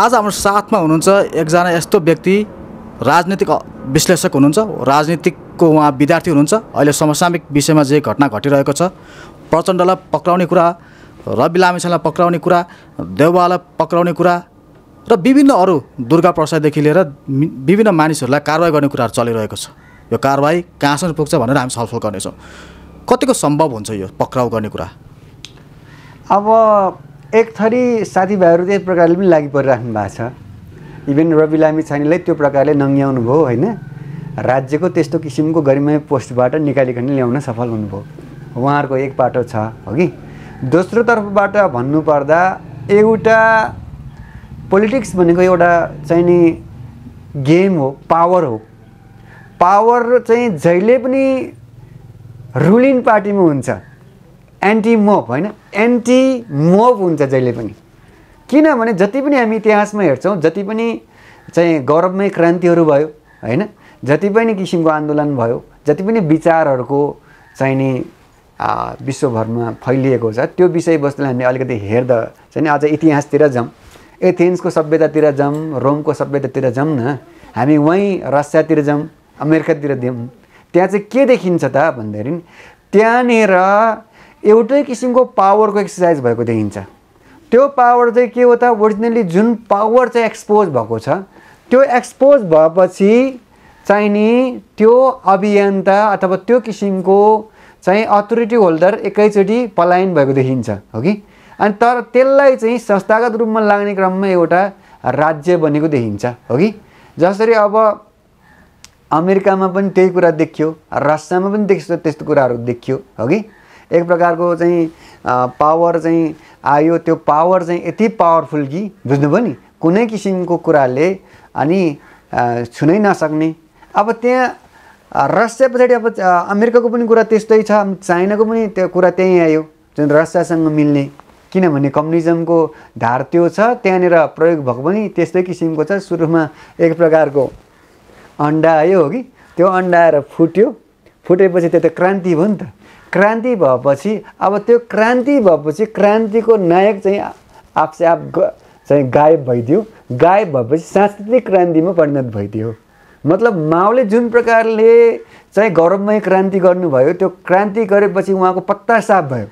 आज हाम्रो साथमा हुनुहुन्छ एकजना यस्तो व्यक्ति राजनीतिक विश्लेषक हुनुहुन्छ राजनीतिकको उहाँ विद्यार्थी हुनुहुन्छ अहिले समसामिक विषयमा जे घटना घटिरहेको छ प्रचण्डलाई पक्राउने कुरा रवि लामिसालाई पक्राउने कुरा देउवालाई पक्राउने कुरा र विभिन्न अरू दुर्गा प्रसाददेखि लिएर विभिन्न मानिसहरूलाई कारवाही गर्ने कुराहरू चलिरहेको छ यो कारवाही कहाँसम्म पुग्छ भनेर हामी छलफल गर्नेछौँ कतिको सम्भव हुन्छ यो पक्राउ गर्ने कुरा अब एक थरी साथीभाइहरू त्यही प्रकारले पनि लागि परिराख्नु भएको छ इभेन रवि लामी छानेलाई त्यो प्रकारले नङ्ग्याउनु भयो होइन राज्यको त्यस्तो किसिमको गरिमय पोस्टबाट निकालिकन ल्याउन सफल हुनुभयो उहाँहरूको एक पाटो छ हो कि दोस्रो तर्फबाट भन्नुपर्दा एउटा पोलिटिक्स भनेको एउटा चाहिँ नि गेम हो पावर हो पावर चाहिँ जहिले पनि रुलिङ पार्टीमा हुन्छ एन्टी मोभ होइन एन्टी मोभ हुन्छ जहिले पनि किनभने जति पनि हामी इतिहासमा हेर्छौँ जति पनि चाहिँ गौरवमय क्रान्तिहरू भयो होइन जति पनि किसिमको आन्दोलन भयो जति पनि विचारहरूको चाहिँ नि विश्वभरमा फैलिएको छ त्यो विषयवस्तुलाई हामीले अलिकति हेर्दा चाहिँ आज इतिहासतिर जाउँ एथेन्सको सभ्यतातिर जाउँ रोमको सभ्यतातिर जाउँ न हामी वहीँ रसियातिर जाउँ अमेरिकातिर जाउँ त्यहाँ चाहिँ के देखिन्छ त भन्दाखेरि त्यहाँनिर एउटै किसिमको पावरको एक्सर्साइज भएको देखिन्छ त्यो पावर चाहिँ के हो त ओरिजिनली जुन पावर चाहिँ एक्सपोज भएको छ त्यो एक्सपोज भएपछि चाहिँ नि त्यो अभियन्ता अथवा त्यो किसिमको चाहिँ अथोरिटी होल्डर एकैचोटि पलायन भएको देखिन्छ हो कि अनि तर त्यसलाई चाहिँ संस्थागत रूपमा लाग्ने क्रममा एउटा राज्य बनेको देखिन्छ हो कि जसरी अब अमेरिकामा पनि त्यही कुरा देखियो रसियामा पनि देखिन्छ त्यस्तो कुराहरू देखियो हो कि एक प्रकारको चाहिँ पावर चाहिँ आयो त्यो पावर चाहिँ यति पावरफुल कि बुझ्नुभयो नि कुनै किसिमको कुराले अनि छुनै नसक्ने अब त्यहाँ रसिया पछाडि अब अमेरिकाको पनि कुरा त्यस्तै छ चाइनाको पनि त्यो कुरा त्यहीँ आयो जुन रसियासँग मिल्ने किनभने कम्युनिजमको धार त्यो छ त्यहाँनिर प्रयोग भएको पनि त्यस्तै किसिमको छ सुरुमा एक प्रकारको अन्डा आयो हो कि त्यो अन्डा आएर फुट्यो फुटेपछि त्यो त क्रान्ति भयो नि त क्रान्ति भएपछि अब त्यो क्रान्ति भएपछि क्रान्तिको नायक चाहिँ आफसे आप चाहिँ गायब भइदियो गायब भएपछि सांस्कृतिक क्रान्तिमा परिणत भइदियो मतलब माओले जुन प्रकारले चाहिँ गौरवमय क्रान्ति गर्नुभयो त्यो क्रान्ति गरेपछि उहाँको पत्ता साफ भयो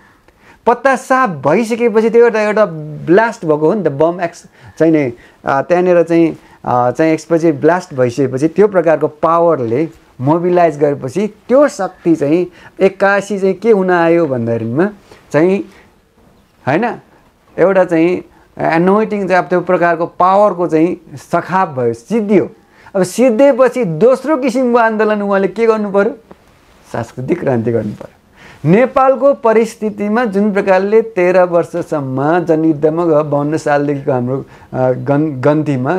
पत्ता साफ भइसकेपछि त्यो एउटा एउटा ब्लास्ट भएको हो नि त बम एक्स चाहिँ नै त्यहाँनिर चाहिँ चाहिँ एक्सपछि ब्लास्ट भइसकेपछि त्यो प्रकारको पावरले मोबिलाइज गरेपछि त्यो शक्ति चाहिँ एक्कासी चाहिँ के हुन आयो भन्दाखेरिमा चाहिँ होइन एउटा चाहिँ एनोइटिङ चाहिँ अब त्यो प्रकारको पावरको चाहिँ सखाप भयो सिद्धियो अब सिद्धिएपछि दोस्रो किसिमको आन्दोलन उहाँले के गर्नु पऱ्यो सांस्कृतिक क्रान्ति गर्नु पऱ्यो नेपालको परिस्थितिमा जुन प्रकारले तेह्र वर्षसम्म जनयुद्धमा बाहन्न सालदेखिको हाम्रो गन् गन्तीमा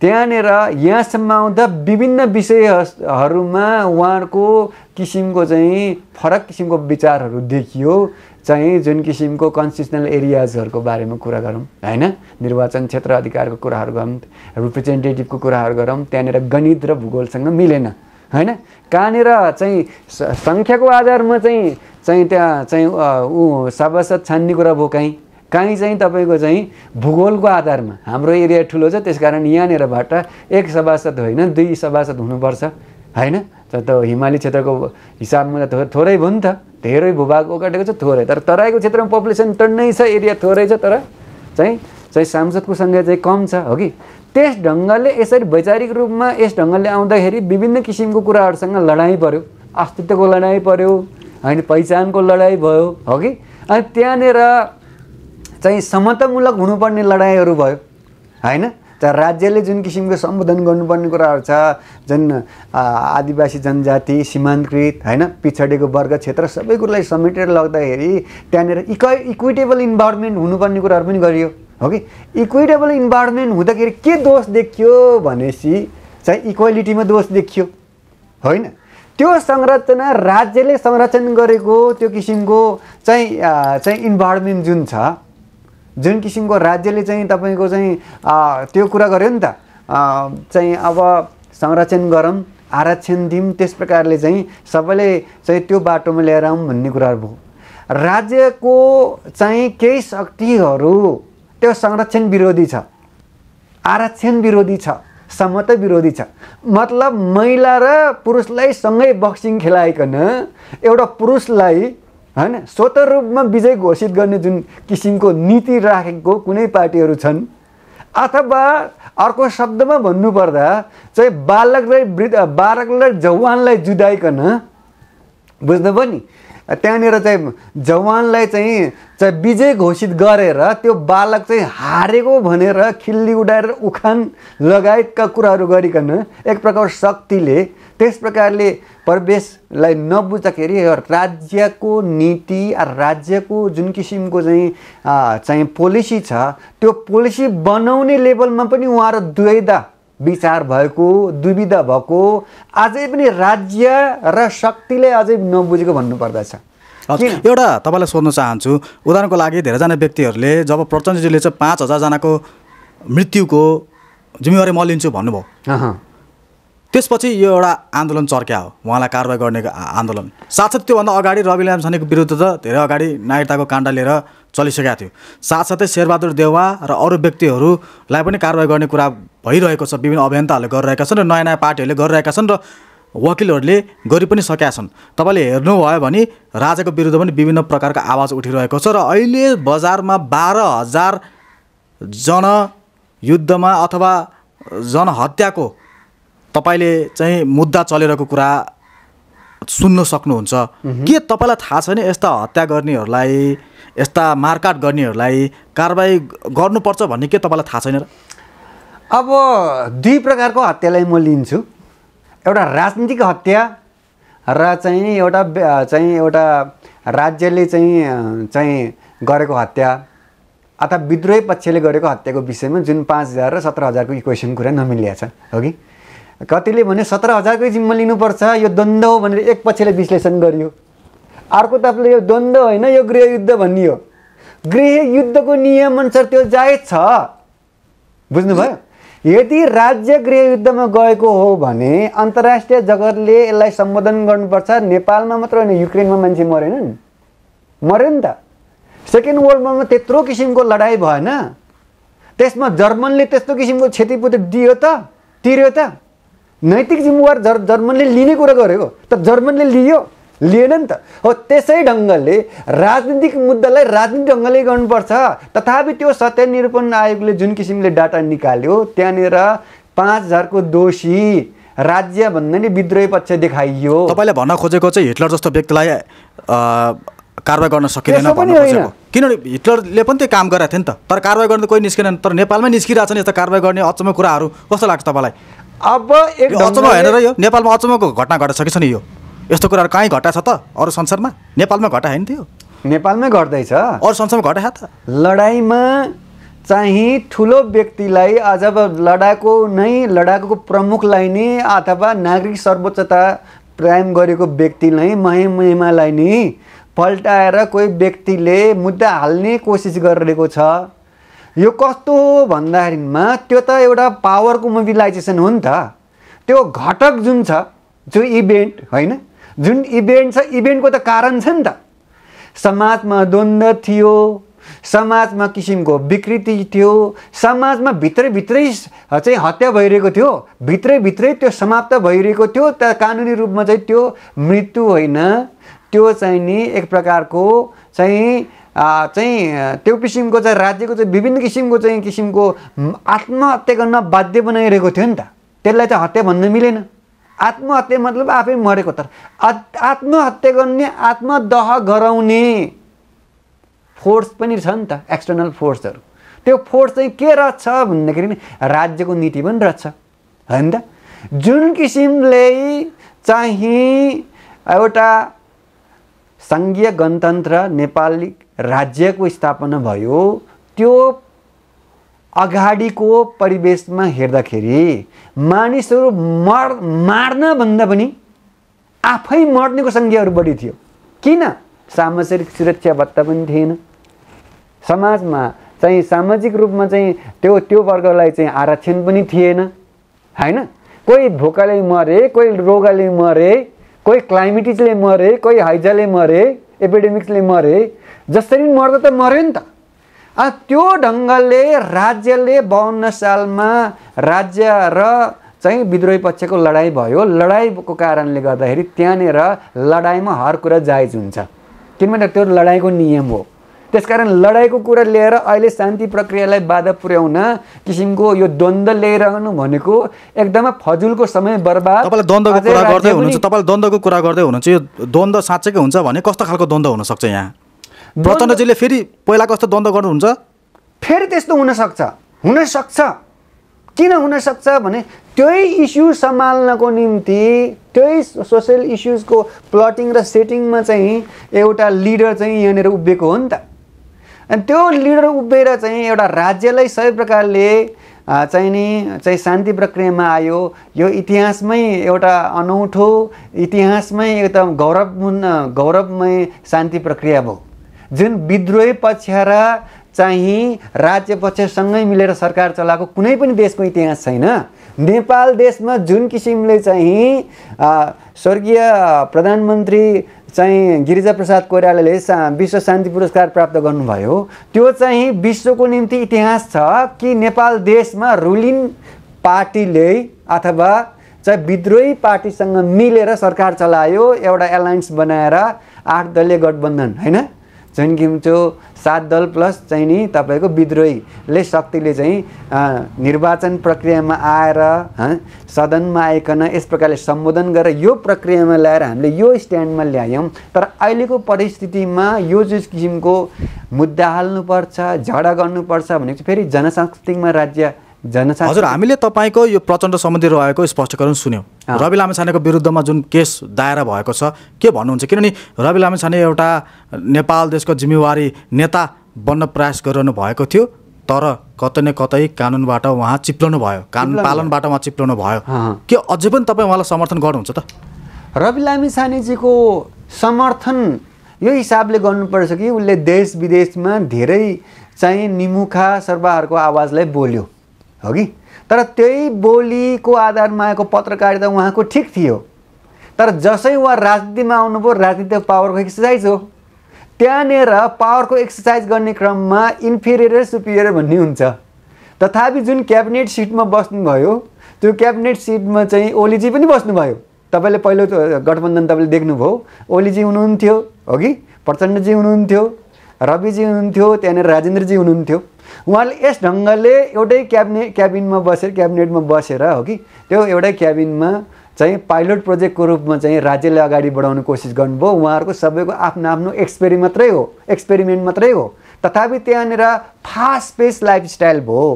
त्यहाँनिर यहाँसम्म आउँदा विभिन्न विषयहरूमा उहाँहरूको किसिमको चाहिँ फरक किसिमको विचारहरू देखियो चाहिँ जुन किसिमको कन्स्टिट्युसनल एरियाजहरूको बारेमा कुरा गरौँ होइन निर्वाचन क्षेत्र अधिकारको कुराहरू गरौँ रिप्रेजेन्टेटिभको कुराहरू गरौँ त्यहाँनिर गणित र भूगोलसँग मिलेन होइन कहाँनिर चाहिँ सङ्ख्याको आधारमा चाहिँ चाहिँ त्यहाँ चाहिँ ऊ सभासद छान्ने कुरा भयो काहीँ चाहिँ तपाईँको चाहिँ भूगोलको आधारमा हाम्रो एरिया ठुलो छ त्यस कारण यहाँनिरबाट एक सभासद होइन दुई सभासद हुनुपर्छ होइन तर त हिमाली क्षेत्रको हिसाबमा त थोरै भयो नि त धेरै भूभाग ओगटेको छ थोरै तर तराईको क्षेत्रमा पपुलेसन टन्नै छ एरिया थोरै छ तर चाहिँ चाहिँ सांसदको सङ्ख्या चाहिँ कम छ हो कि त्यस ढङ्गले यसरी वैचारिक रूपमा यस ढङ्गले आउँदाखेरि विभिन्न किसिमको कुराहरूसँग लडाइँ पऱ्यो अस्तित्वको लडाइँ पऱ्यो होइन पहिचानको लडाइँ भयो हो कि अनि त्यहाँनिर चाहिँ समतामूलक हुनुपर्ने लडाइँहरू भयो होइन चाहे राज्यले जुन किसिमको सम्बोधन गर्नुपर्ने कुराहरू छ जुन आदिवासी जनजाति सीमान्तकृत होइन पिछडेको वर्ग क्षेत्र सबै कुरोलाई समेटेर लग्दाखेरि त्यहाँनिर इक इक्विटेबल इन्भाइरोमेन्ट हुनुपर्ने कुराहरू पनि गरियो हो कि इक्विटेबल इन्भाइरोमेन्ट हुँदाखेरि के दोष देखियो भनेपछि चाहिँ इक्वालिटीमा दोष देखियो होइन त्यो संरचना राज्यले संरक्षण गरेको त्यो किसिमको चाहिँ चाहिँ इन्भाइरोमेन्ट जुन छ जुन किसिमको राज्यले चाहिँ तपाईँको चाहिँ त्यो कुरा गर्यो नि त चाहिँ अब संरक्षण गरौँ आरक्षण दिउँ त्यस प्रकारले चाहिँ सबैले चाहिँ त्यो बाटोमा ल्याएर आउँ भन्ने कुराहरू भयो राज्यको चाहिँ केही शक्तिहरू त्यो संरक्षण विरोधी छ आरक्षण विरोधी छ समता विरोधी छ मतलब महिला र पुरुषलाई सँगै बक्सिङ खेलाइकन एउटा पुरुषलाई होइन स्वत रूपमा विजय घोषित गर्ने जुन किसिमको नीति राखेको कुनै पार्टीहरू छन् अथवा अर्को शब्दमा भन्नुपर्दा चाहिँ बालकलाई र वृद्ध बालक र जवानलाई जुदाइकन बुझ्नुभयो नि त्यहाँनिर चाहिँ जवानलाई चाहिँ चाहिँ विजय घोषित गरेर त्यो बालक चाहिँ हारेको भनेर खिल्ली उडाएर उखान लगायतका कुराहरू गरिकन एक प्रकार शक्तिले त्यस प्रकारले प्रवेशलाई नबुझ्दाखेरि राज्यको नीति राज्यको जुन किसिमको चाहिँ चाहिँ पोलिसी छ त्यो पोलिसी बनाउने लेभलमा पनि उहाँहरू दुवैदा विचार भएको दुविधा भएको अझै पनि राज्य र शक्तिले अझै नबुझेको भन्नुपर्दछ एउटा तपाईँलाई सोध्न चाहन्छु उदाहरणको लागि धेरैजना व्यक्तिहरूले जब प्रचण्डजीले चाहिँ पाँच हजारजनाको मृत्युको जिम्मेवारी म लिन्छु भन्नुभयो त्यसपछि यो एउटा आन्दोलन चर्क्या हो उहाँलाई कारवाही गर्ने आन्दोलन साथसाथै त्योभन्दा अगाडि रवि लामसानीको विरुद्ध त धेरै अगाडि नायरताको काण्ड लिएर चलिसकेका थियो साथसाथै शेरबहादुर देवा र अरू व्यक्तिहरूलाई पनि कारवाही गर्ने कुरा भइरहेको छ विभिन्न अभियन्ताहरूले गरिरहेका छन् र नयाँ नयाँ पार्टीहरूले गरिरहेका छन् र वकिलहरूले गरि पनि सकेका छन् तपाईँले हेर्नुभयो भने राजाको विरुद्ध पनि विभिन्न प्रकारको आवाज उठिरहेको छ र अहिले बजारमा बाह्र हजार जनयुद्धमा अथवा जनहत्याको तपाईँले चाहिँ मुद्दा चलेरको कुरा सुन्न सक्नुहुन्छ के तपाईँलाई थाहा छ नि यस्ता हत्या गर्नेहरूलाई यस्ता मारकाट गर्नेहरूलाई कारवाही गर्नुपर्छ भन्ने के तपाईँलाई थाहा छैन र अब दुई प्रकारको हत्यालाई म लिन्छु एउटा राजनीतिक हत्या र चाहिँ एउटा चाहिँ एउटा राज्यले चाहिँ चाहिँ गरेको हत्या अथवा विद्रोही पक्षले गरेको हत्याको विषयमा जुन पाँच हजार र सत्र हजारको इक्वेसन कुरा नमिलिएको छ हो कि कतिले भने सत्र हजारकै जिम्मा लिनुपर्छ यो द्वन्द्व हो भनेर एक पक्षले विश्लेषण गरियो अर्को तर्फले यो द्वन्द्व होइन यो गृहयुद्ध भनियो गृहयुद्धको नियमअनुसार त्यो जायज छ बुझ्नुभयो यदि राज्य गृहयुद्धमा गएको हो भने अन्तर्राष्ट्रिय जगतले यसलाई सम्बोधन गर्नुपर्छ नेपालमा मात्र होइन युक्रेनमा मान्छे मरेन नि मऱ्यो नि त सेकेन्ड वर्ल्ड वारमा त्यत्रो किसिमको लडाइँ भएन त्यसमा जर्मनले त्यस्तो किसिमको क्षतिपूर्ति दियो त तिर्यो त नैतिक जिम्मेवार जर जर्मनले लिने कुरा गरेको त जर्मनले लियो लिएन नि त हो त्यसै ढङ्गले राजनीतिक मुद्दालाई राजनीतिक ढङ्गले गर्नुपर्छ तथापि त्यो सत्यनिरूपण आयोगले जुन किसिमले डाटा निकाल्यो त्यहाँनिर पाँच हजारको दोषी राज्यभन्दा नै विद्रोही पक्ष देखाइयो तपाईँले भन्न खोजेको चाहिँ हिटलर जस्तो व्यक्तिलाई कारवाही गर्न सकिँदैन किनभने हिटलरले पनि त्यो काम गरेको थियो नि त तर कारवाही गर्नु कोही निस्केन तर नेपालमै निस्किरहेको छ नि यस्तो कारवाही गर्ने अचम्म कुराहरू कस्तो लाग्छ तपाईँलाई अब एक अचम्म होइन र यो नेपालमा अचम्मको घटना घटिसकेको छ नि यो यस्तो कुराहरू कहीँ घटा छ त अरू संसारमा नेपालमा घटा होइन त्यो नेपालमै घट्दैछ अरू संसारमा घटा त लडाइँमा चाहिँ ठुलो व्यक्तिलाई अझ लडाकु नै लडाकुको प्रमुखलाई नै अथवा नागरिक सर्वोच्चता प्रायम गरेको व्यक्तिलाई महिमालाई नै पल्टाएर कोही व्यक्तिले मुद्दा हाल्ने कोसिस गरिरहेको छ यो कस्तो भन्दाखेरिमा त्यो त एउटा पावरको मोबिलाइजेसन हो नि त त्यो घटक जुन छ जो इभेन्ट होइन जुन इभेन्ट छ इभेन्टको त कारण छ नि त समाजमा द्वन्द थियो समाजमा किसिमको विकृति थियो समाजमा भित्रैभित्रै चाहिँ हत्या भइरहेको थियो भित्रैभित्रै त्यो समाप्त भइरहेको थियो त कानुनी रूपमा चाहिँ त्यो मृत्यु होइन त्यो चाहिँ नि एक प्रकारको चाहिँ चाहिँ त्यो किसिमको चाहिँ राज्यको चाहिँ विभिन्न किसिमको चाहिँ किसिमको आत्महत्या गर्न बाध्य बनाइरहेको थियो नि त त्यसलाई चाहिँ हत्या भन्न मिलेन आत्महत्या मतलब आफै मरेको तर आत्महत्या गर्ने आत्मदह गराउने फोर्स पनि छ नि त एक्सटर्नल फोर्सहरू त्यो फोर्स चाहिँ के रहेछ भन्दाखेरि नि राज्यको नीति पनि रहेछ होइन त जुन किसिमले चाहिँ एउटा सङ्घीय गणतन्त्र नेपाली राज्यको स्थापना भयो त्यो अगाडिको परिवेशमा हेर्दाखेरि मानिसहरू मर् मार्नभन्दा पनि आफै मर्नेको सङ्ख्याहरू बढी थियो किन सामाजिक सुरक्षा भत्ता पनि थिएन समाजमा चाहिँ सामाजिक रूपमा चाहिँ त्यो त्यो वर्गलाई चाहिँ आरक्षण पनि थिएन होइन कोही भोकाले मरे कोही रोगाले मरे कोही क्लाइमेटिजले मरे कोही हाइजाले मरे एपिडेमिक्सले मरे जसरी मर्दा त मऱ्यो नि त त्यो ढङ्गले राज्यले बाहन्न सालमा राज्य र चाहिँ विद्रोही पक्षको लडाइँ भयो लडाइँको कारणले गर्दाखेरि त्यहाँनिर लडाइँमा हर कुरा जायज हुन्छ किनभने त्यो लडाइँको नियम हो त्यसकारण लडाइँको कुरा लिएर अहिले शान्ति प्रक्रियालाई बाधा पुर्याउन किसिमको यो द्वन्द्व ल्याइरहनु भनेको एकदमै फजुलको समय बर्बाद तपाईँले द्वन्द्वको कुरा गर्दै हुनुहुन्छ तपाईँले द्वन्द्वको कुरा गर्दै हुनुहुन्छ यो द्वन्द्व साँच्चैकै हुन्छ भने कस्तो खालको द्वन्द्व हुनसक्छ यहाँ प्रचण्डजीले फेरि पहिला कस्तो द्वन्द्व गर्नुहुन्छ फेरि त्यस्तो हुनसक्छ हुनसक्छ किन हुनसक्छ भने त्यही इस्यु सम्हाल्नको निम्ति त्यही सोसियल इस्युजको प्लटिङ र सेटिङमा चाहिँ एउटा लिडर चाहिँ यहाँनिर उभिएको हो नि त अनि त्यो लिडर उभिएर चाहिँ एउटा राज्यलाई सबै प्रकारले चाहिँ नि चाहिँ शान्ति प्रक्रियामा आयो यो इतिहासमै एउटा अनौठो इतिहासमै एकदम गौरवपूर्ण गौरवमय शान्ति प्रक्रिया भयो जुन विद्रोही र चाहिँ राज्य पक्षसँगै मिलेर सरकार चलाएको कुनै पनि देशको इतिहास छैन नेपाल देशमा जुन किसिमले चाहिँ स्वर्गीय प्रधानमन्त्री चाहिँ गिरिजाप्रसाद कोइरालाले सा विश्व शान्ति पुरस्कार प्राप्त गर्नुभयो त्यो चाहिँ विश्वको निम्ति इतिहास छ कि नेपाल देशमा रुलिङ पार्टीले अथवा चाहिँ विद्रोही पार्टीसँग मिलेर सरकार चलायो एउटा एलायन्स बनाएर आठ दलीय गठबन्धन होइन चुनकिम्चो सात दल प्लस चाहिँ नि तपाईँको विद्रोहीले शक्तिले चाहिँ निर्वाचन प्रक्रियामा आएर सदनमा आइकन यस प्रकारले सम्बोधन गरेर यो प्रक्रियामा ल्याएर हामीले यो स्ट्यान्डमा ल्यायौँ तर अहिलेको परिस्थितिमा यो जुन किसिमको मुद्दा हाल्नुपर्छ झगडा गर्नुपर्छ भनेपछि फेरि जनसांस्कृतिकमा राज्य जान चाहन्छ हजुर हामीले तपाईँको यो प्रचण्ड सम्बन्धी रहेको स्पष्टीकरण सुन्यौँ रवि लामिछानेको विरुद्धमा जुन केस दायर भएको छ के भन्नुहुन्छ किनभने रवि लामिछाने एउटा नेपाल देशको जिम्मेवारी नेता बन्न प्रयास गरिरहनु भएको थियो तर कतै न कतै कानुनबाट उहाँ चिप्लाउनु भयो कानुन पालनबाट उहाँ चिप्लाउनु भयो के अझै पनि तपाईँ उहाँलाई समर्थन गर्नुहुन्छ त रवि लामिछानेजीको समर्थन यो हिसाबले गर्नुपर्छ कि उसले देश विदेशमा धेरै चाहिँ निमुखा सर्वहारको आवाजलाई बोल्यो हो कि तर त्यही बोलीको आधारमा आएको पत्रकारिता उहाँको ठिक थियो तर जसै उहाँ राजनीतिमा आउनुभयो राजनीति पावरको एक्सर्साइज हो त्यहाँनिर पावरको एक्सर्साइज गर्ने क्रममा इन्फिरियर सुपिरियर भन्ने हुन्छ तथापि जुन क्याबिनेट सिटमा बस्नुभयो त्यो क्याबिनेट सिटमा चाहिँ ओलीजी पनि बस्नुभयो तपाईँले पहिलो गठबन्धन तपाईँले देख्नुभयो ओलीजी हुनुहुन्थ्यो हो कि प्रचण्डजी हुनुहुन्थ्यो रविजी हुनुहुन्थ्यो त्यहाँनिर राजेन्द्रजी हुनुहुन्थ्यो उहाँले यस ढङ्गले एउटै क्याबिने क्याबिनमा बसेर क्याबिनेटमा बसेर हो कि त्यो एउटै क्याबिनमा चाहिँ पाइलट प्रोजेक्टको रूपमा चाहिँ राज्यले अगाडि बढाउने कोसिस गर्नुभयो उहाँहरूको सबैको आफ्नो आफ्नो एक्सपेरि मात्रै हो एक्सपेरिमेन्ट मात्रै हो तथापि त्यहाँनिर फास्ट पेस लाइफस्टाइल भयो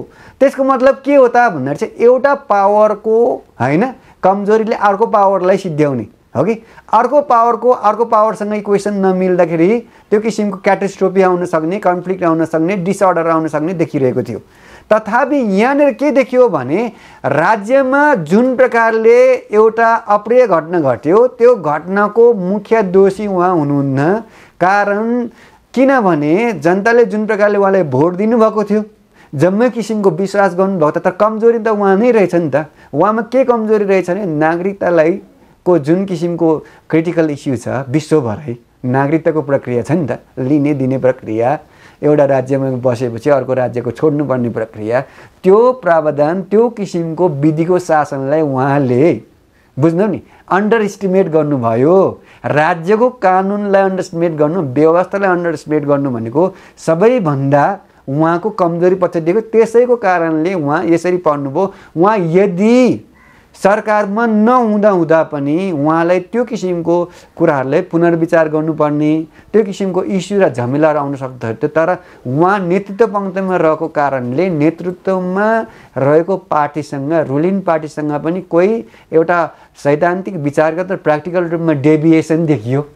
त्यसको मतलब के हो त भन्दाखेरि चाहिँ एउटा पावरको होइन कमजोरीले अर्को पावरलाई सिद्ध्याउने हो कि अर्को पावरको अर्को पावरसँग इक्वेसन नमिल्दाखेरि त्यो किसिमको क्याटेस्ट्रोपी आउन सक्ने कन्फ्लिक्ट आउन सक्ने डिसअर्डर आउन सक्ने देखिरहेको थियो तथापि यहाँनिर के देखियो भने राज्यमा जुन प्रकारले एउटा अप्रिय घटना घट्यो त्यो घटनाको मुख्य दोषी उहाँ हुनुहुन्न कारण किनभने जनताले जुन प्रकारले उहाँलाई भोट दिनुभएको थियो जम्मै किसिमको विश्वास गर्नुभएको त कमजोरी त उहाँ नै रहेछ नि त उहाँमा के कमजोरी रहेछ भने नागरिकतालाई को जुन किसिमको क्रिटिकल इस्यु छ विश्वभरै नागरिकताको प्रक्रिया छ नि त लिने दिने प्रक्रिया एउटा राज्यमा बसेपछि अर्को राज्यको छोड्नुपर्ने प्रक्रिया त्यो प्रावधान त्यो किसिमको विधिको शासनलाई उहाँले बुझ्नु नि अन्डर इस्टिमेट गर्नुभयो राज्यको कानुनलाई अन्डर इस्टिमेट गर्नु व्यवस्थालाई अन्डर इस्टिमेट गर्नु भनेको सबैभन्दा उहाँको कमजोरी पछाडिएको त्यसैको कारणले उहाँ यसरी पढ्नुभयो उहाँ यदि सरकारमा नहुँदा हुँदा पनि उहाँलाई त्यो किसिमको कुराहरूले पुनर्विचार गर्नुपर्ने त्यो किसिमको इस्यु र झमेलाहरू आउन सक्दथ्यो तर उहाँ नेतृत्व पङ्क्तिमा रहेको कारणले नेतृत्वमा रहेको पार्टीसँग रुलिङ पार्टीसँग पनि कोही एउटा सैद्धान्तिक विचारगत र प्र्याक्टिकल रूपमा डेभिएसन देखियो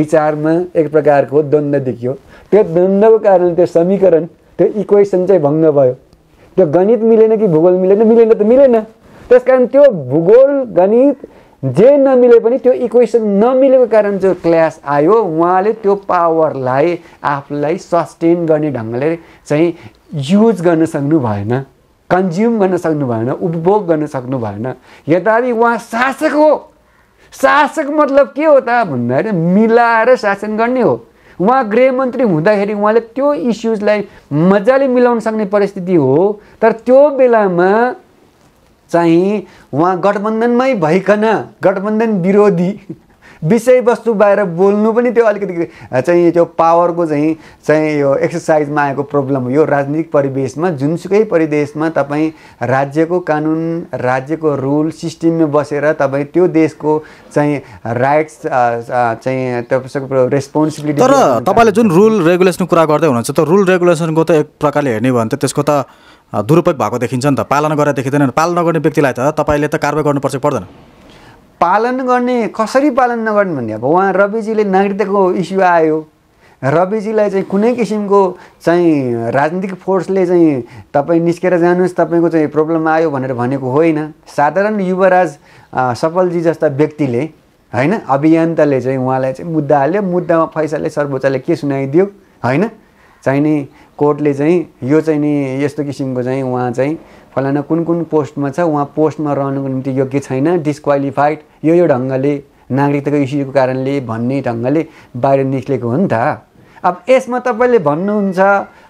विचारमा एक प्रकारको द्वन्द्व देखियो त्यो द्वन्द्वको कारणले त्यो समीकरण त्यो इक्वेसन चाहिँ भङ्ग भयो त्यो गणित मिलेन कि भूगोल मिलेन मिलेन त मिलेन त्यस कारण त्यो भूगोल गणित जे नमिले पनि त्यो इक्वेसन नमिलेको कारण जो क्लास आयो उहाँले त्यो पावरलाई आफूलाई सस्टेन गर्ने ढङ्गले चाहिँ युज गर्न सक्नु भएन कन्ज्युम गर्न सक्नु भएन उपभोग गर्न सक्नु भएन यद्यपि उहाँ शासक हो शासक मतलब के हो त भन्दाखेरि मिलाएर शासन गर्ने हो उहाँ गृहमन्त्री हुँदाखेरि उहाँले त्यो इस्युजलाई मजाले मिलाउन सक्ने परिस्थिति हो तर त्यो बेलामा चाहिँ उहाँ गठबन्धनमै भइकन गठबन्धन विरोधी विषयवस्तु बाहिर बोल्नु पनि त्यो अलिकति चाहिँ त्यो पावरको चाहिँ चाहिँ यो एक्सर्साइजमा आएको प्रब्लम हो यो राजनीतिक परिवेशमा जुनसुकै परिवेशमा तपाईँ राज्यको कानुन राज्यको रुल सिस्टममा बसेर तपाईँ त्यो देशको चाहिँ राइट्स चाहिँ तपाईँको रेस्पोन्सिबिलिटी तर तपाईँले जुन रुल रेगुलेसनको कुरा गर्दै हुनुहुन्छ त रुल रेगुलेसनको त एक प्रकारले हेर्ने भयो भने त त्यसको त दुरुपयोग भएको देखिन्छ नि त पालना गरेर देखिँदैन पालन नगर्ने व्यक्तिलाई त तपाईँले त कारवाही गर्नुपर्छ पर्दैन पालन गर्ने कसरी पालन नगर्ने भन्ने अब उहाँ रविजीले नागरिकताको इस्यु आयो रविजीलाई चाहिँ कुनै किसिमको चाहिँ राजनीतिक फोर्सले चाहिँ तपाईँ निस्केर जानुहोस् तपाईँको चाहिँ प्रब्लम आयो भनेर भनेको होइन साधारण युवराज सफलजी जस्ता व्यक्तिले होइन अभियन्ताले चाहिँ उहाँलाई चाहिँ मुद्दा हाल्यो मुद्दामा फैसलाले सर्वोच्चले के सुनाइदियो होइन चाहिने कोर्टले चाहिँ यो चाहिँ नि यस्तो किसिमको चाहिँ उहाँ चाहिँ फलाना कुन कुन पोस्टमा छ उहाँ पोस्टमा रहनुको निम्ति योग्य छैन डिस्क्वालिफाइड यो यो ढङ्गले नागरिकताको इस्युको कारणले भन्ने ढङ्गले बाहिर निस्केको हो नि त अब यसमा तपाईँले भन्नुहुन्छ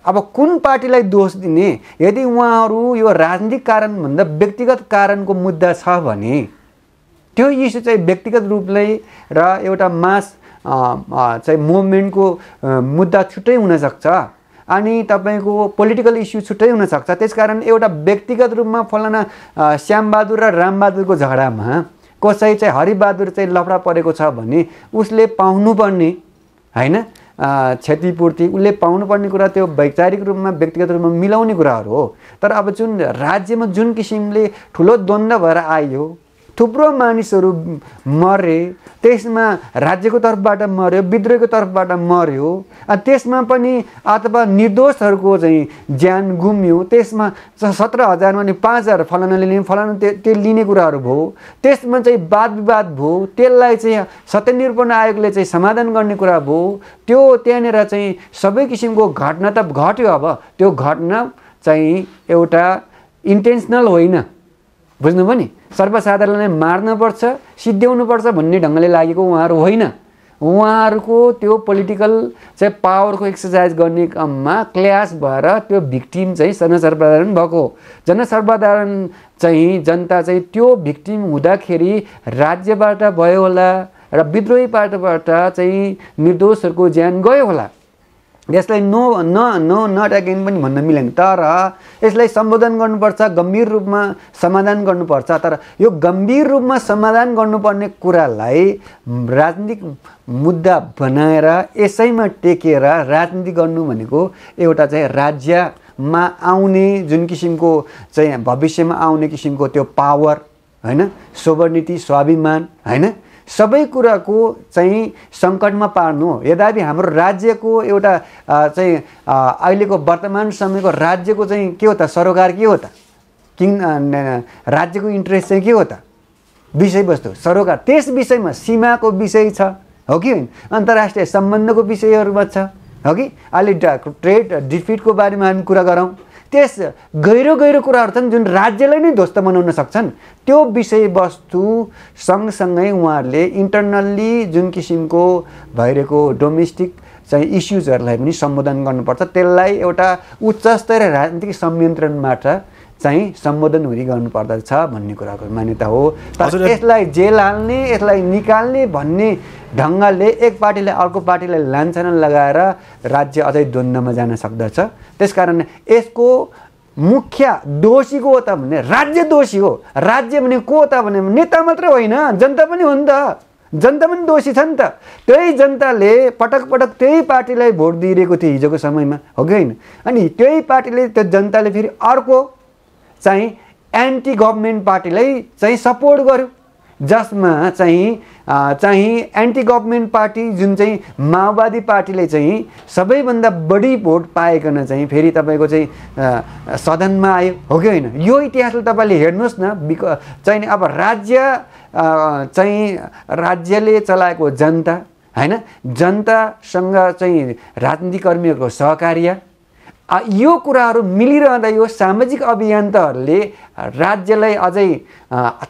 अब कुन पार्टीलाई दोष दिने यदि उहाँहरू यो राजनीतिक कारणभन्दा व्यक्तिगत कारणको मुद्दा छ भने त्यो इस्यु चाहिँ व्यक्तिगत रूपले र एउटा मास चाहिँ मुभमेन्टको मुद्दा छुट्टै हुनसक्छ अनि तपाईँको पोलिटिकल इस्यु छुट्टै हुनसक्छ त्यस कारण एउटा व्यक्तिगत रूपमा फलाना श्यामबहादुर र रामबहादुरको झगडामा कसै चाहिँ हरिबहादुर चाहिँ लफडा परेको छ भने उसले पाउनुपर्ने होइन क्षतिपूर्ति उसले पाउनुपर्ने कुरा त्यो वैचारिक रूपमा व्यक्तिगत रूपमा मिलाउने कुराहरू हो तर अब जुन राज्यमा जुन किसिमले ठुलो द्वन्द्व भएर आयो थुप्रो मानिसहरू मरे त्यसमा राज्यको तर्फबाट मर्यो विद्रोहको तर्फबाट मर्यो त्यसमा पनि अथवा निर्दोषहरूको चाहिँ ज्यान गुम्यो त्यसमा सत्र हजारमा नि पाँच हजार फलानाले लिने फलाना त्यो लिने कुराहरू भयो त्यसमा चाहिँ वाद विवाद भयो त्यसलाई चाहिँ सत्यनिरूपण आयोगले चाहिँ समाधान गर्ने कुरा भयो त्यो त्यहाँनिर चाहिँ सबै किसिमको घटना त घट्यो अब त्यो घटना चाहिँ एउटा इन्टेन्सनल होइन बुझ्नुभयो नि सर्वसाधारणलाई मार्नपर्छ सिद्ध्याउनुपर्छ भन्ने ढङ्गले लागेको उहाँहरू होइन उहाँहरूको त्यो पोलिटिकल चाहिँ पावरको एक्सर्साइज गर्ने काममा क्ल्यास भएर त्यो भिक्टिम चाहिँ जनसर्वसाधारण भएको हो जनसर्वसाधारण चाहिँ जनता चाहिँ त्यो भिक्टिम हुँदाखेरि राज्यबाट भयो होला र विद्रोही पार्टबाट चाहिँ निर्दोषहरूको ज्यान गयो होला यसलाई नो न नो नट अगेन पनि भन्न मिलेन तर यसलाई सम्बोधन गर्नुपर्छ गम्भीर रूपमा समाधान गर्नुपर्छ तर यो गम्भीर रूपमा समाधान गर्नुपर्ने कुरालाई राजनीतिक मुद्दा बनाएर यसैमा टेकेर राजनीति गर्नु भनेको एउटा चाहिँ राज्यमा आउने जुन किसिमको चाहिँ भविष्यमा आउने किसिमको त्यो पावर होइन सोभर्निटी स्वाभिमान होइन सबै कुराको चाहिँ सङ्कटमा पार्नु यद्यपि हाम्रो राज्यको एउटा चाहिँ अहिलेको वर्तमान समयको राज्यको चाहिँ के हो त सरोकार के हो त किङ राज्यको इन्ट्रेस्ट चाहिँ के हो त विषयवस्तु सरोकार त्यस विषयमा सीमाको विषय छ हो कि होइन अन्तर्राष्ट्रिय सम्बन्धको विषयहरूमा छ हो कि अहिले ट्रेड डिफिटको बारेमा हामी कुरा गरौँ त्यस गहिरो गहिरो कुराहरू छन् जुन राज्यलाई नै ध्वस्त बनाउन सक्छन् त्यो विषयवस्तु सँगसँगै उहाँहरूले इन्टरनल्ली जुन किसिमको भइरहेको डोमेस्टिक चाहिँ इस्युजहरूलाई पनि सम्बोधन गर्नुपर्छ त्यसलाई एउटा उच्च स्तरीय राजनीतिक संयन्त्रणबाट चाहिँ सम्बोधन हुने गर्नुपर्दछ भन्ने कुराको मान्यता हो तर यसलाई जेल हाल्ने यसलाई निकाल्ने भन्ने ढङ्गले एक पार्टीले अर्को पार्टीलाई लान्छना लगाएर राज्य अझै द्वन्द्वमा जान सक्दछ त्यस कारण यसको मुख्य दोषी को हो त भने राज्य दोषी हो राज्य भने को त भने नेता मात्र होइन जनता पनि हो नि त जनता पनि दोषी छ नि त त्यही जनताले पटक पटक त्यही पार्टीलाई भोट दिइरहेको थियो हिजोको समयमा हो कि होइन अनि त्यही पार्टीले त्यो जनताले फेरि अर्को चाहिँ एन्टी गभर्मेन्ट पार्टीलाई चाहिँ सपोर्ट गर्यो जसमा चाहिँ चाहिँ एन्टी गभर्मेन्ट पार्टी जुन चाहिँ माओवादी पार्टीले चाहिँ सबैभन्दा बढी भोट पाएकन चाहिँ फेरि तपाईँको चाहिँ सदनमा आयो हो कि होइन यो इतिहासले तपाईँले हेर्नुहोस् न बिक चाहिँ अब राज्य चाहिँ राज्यले चलाएको जनता होइन जनतासँग चाहिँ राजनीतिकर्मीहरूको सहकार्य यो कुराहरू मिलिरहँदा यो सामाजिक अभियन्ताहरूले राज्यलाई अझै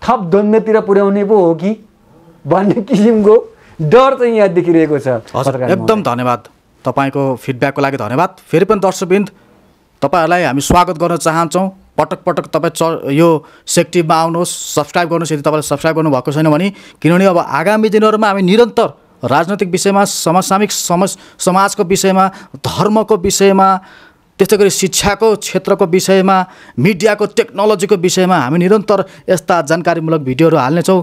थप द्वन्द्वतिर पुर्याउने पो हो कि भन्ने किसिमको डर चाहिँ यहाँ देखिरहेको छ एकदम धन्यवाद तपाईँको फिडब्याकको लागि धन्यवाद फेरि पनि दर्शकबिन्द तपाईँहरूलाई हामी स्वागत गर्न चाहन्छौँ पटक पटक तपाईँ च यो सेक्टिभमा आउनुहोस् सब्सक्राइब गर्नुहोस् यदि तपाईँले सब्सक्राइब गर्नुभएको छैन भने किनभने अब आगामी दिनहरूमा हामी निरन्तर राजनैतिक विषयमा समसामिक समाज समाजको विषयमा धर्मको विषयमा त्यस्तै गरी शिक्षाको क्षेत्रको विषयमा मिडियाको टेक्नोलोजीको विषयमा हामी निरन्तर यस्ता जानकारीमूलक भिडियोहरू हाल्नेछौँ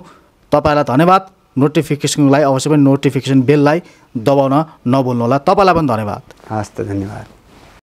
तपाईँलाई धन्यवाद नोटिफिकेसनलाई अवश्य पनि नोटिफिकेसन बेललाई दबाउन होला तपाईँलाई पनि धन्यवाद हस् त धन्यवाद